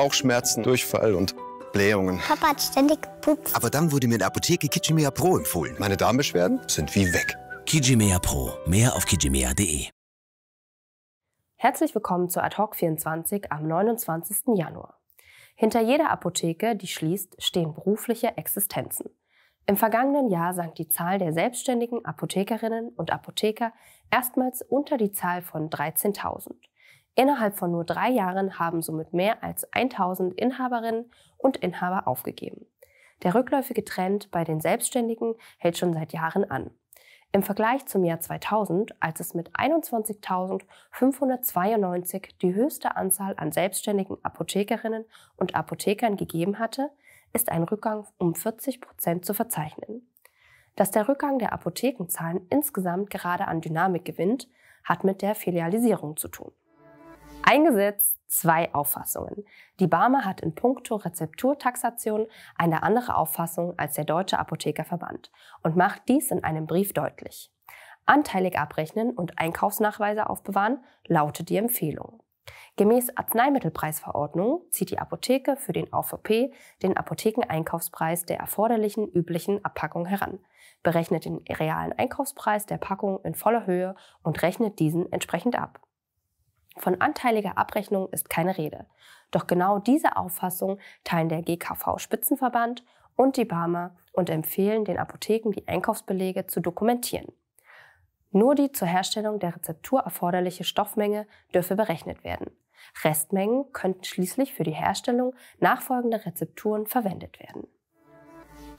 Bauchschmerzen, Durchfall und Blähungen. Papa hat ständig Pups. Aber dann wurde mir in der Apotheke Kijimea Pro empfohlen. Meine Darmbeschwerden sind wie weg. Kijimea Pro. Mehr auf kijimea.de. Herzlich willkommen zu Ad-Hoc 24 am 29. Januar. Hinter jeder Apotheke, die schließt, stehen berufliche Existenzen. Im vergangenen Jahr sank die Zahl der selbstständigen Apothekerinnen und Apotheker erstmals unter die Zahl von 13.000. Innerhalb von nur drei Jahren haben somit mehr als 1000 Inhaberinnen und Inhaber aufgegeben. Der rückläufige Trend bei den Selbstständigen hält schon seit Jahren an. Im Vergleich zum Jahr 2000, als es mit 21.592 die höchste Anzahl an selbstständigen Apothekerinnen und Apothekern gegeben hatte, ist ein Rückgang um 40 Prozent zu verzeichnen. Dass der Rückgang der Apothekenzahlen insgesamt gerade an Dynamik gewinnt, hat mit der Filialisierung zu tun. Eingesetzt zwei Auffassungen. Die Barmer hat in puncto Rezepturtaxation eine andere Auffassung als der Deutsche Apothekerverband und macht dies in einem Brief deutlich. Anteilig abrechnen und Einkaufsnachweise aufbewahren lautet die Empfehlung. Gemäß Arzneimittelpreisverordnung zieht die Apotheke für den AVP den Apothekeneinkaufspreis der erforderlichen üblichen Abpackung heran, berechnet den realen Einkaufspreis der Packung in voller Höhe und rechnet diesen entsprechend ab. Von anteiliger Abrechnung ist keine Rede. Doch genau diese Auffassung teilen der GKV-Spitzenverband und die Barmer und empfehlen den Apotheken, die Einkaufsbelege zu dokumentieren. Nur die zur Herstellung der Rezeptur erforderliche Stoffmenge dürfe berechnet werden. Restmengen könnten schließlich für die Herstellung nachfolgender Rezepturen verwendet werden.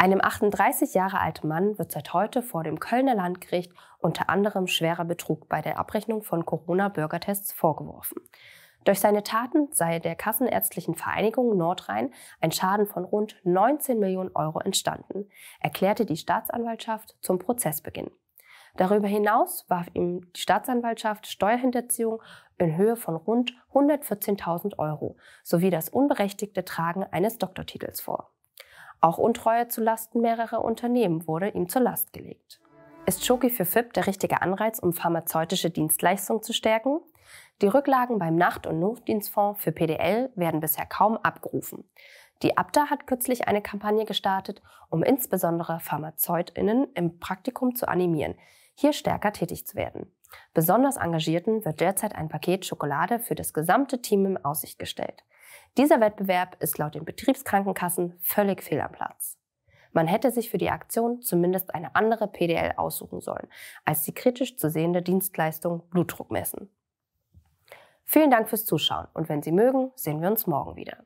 Einem 38 Jahre alten Mann wird seit heute vor dem Kölner Landgericht unter anderem schwerer Betrug bei der Abrechnung von Corona-Bürgertests vorgeworfen. Durch seine Taten sei der Kassenärztlichen Vereinigung Nordrhein ein Schaden von rund 19 Millionen Euro entstanden, erklärte die Staatsanwaltschaft zum Prozessbeginn. Darüber hinaus warf ihm die Staatsanwaltschaft Steuerhinterziehung in Höhe von rund 114.000 Euro sowie das unberechtigte Tragen eines Doktortitels vor. Auch Untreue zu Lasten mehrerer Unternehmen wurde ihm zur Last gelegt. Ist Schoki für FIP der richtige Anreiz, um pharmazeutische Dienstleistungen zu stärken? Die Rücklagen beim Nacht- und Notdienstfonds für PDL werden bisher kaum abgerufen. Die Abda hat kürzlich eine Kampagne gestartet, um insbesondere PharmazeutInnen im Praktikum zu animieren, hier stärker tätig zu werden. Besonders Engagierten wird derzeit ein Paket Schokolade für das gesamte Team in Aussicht gestellt. Dieser Wettbewerb ist laut den Betriebskrankenkassen völlig fehl am Platz. Man hätte sich für die Aktion zumindest eine andere PDL aussuchen sollen, als die kritisch zu sehende Dienstleistung Blutdruck messen. Vielen Dank fürs Zuschauen und wenn Sie mögen, sehen wir uns morgen wieder.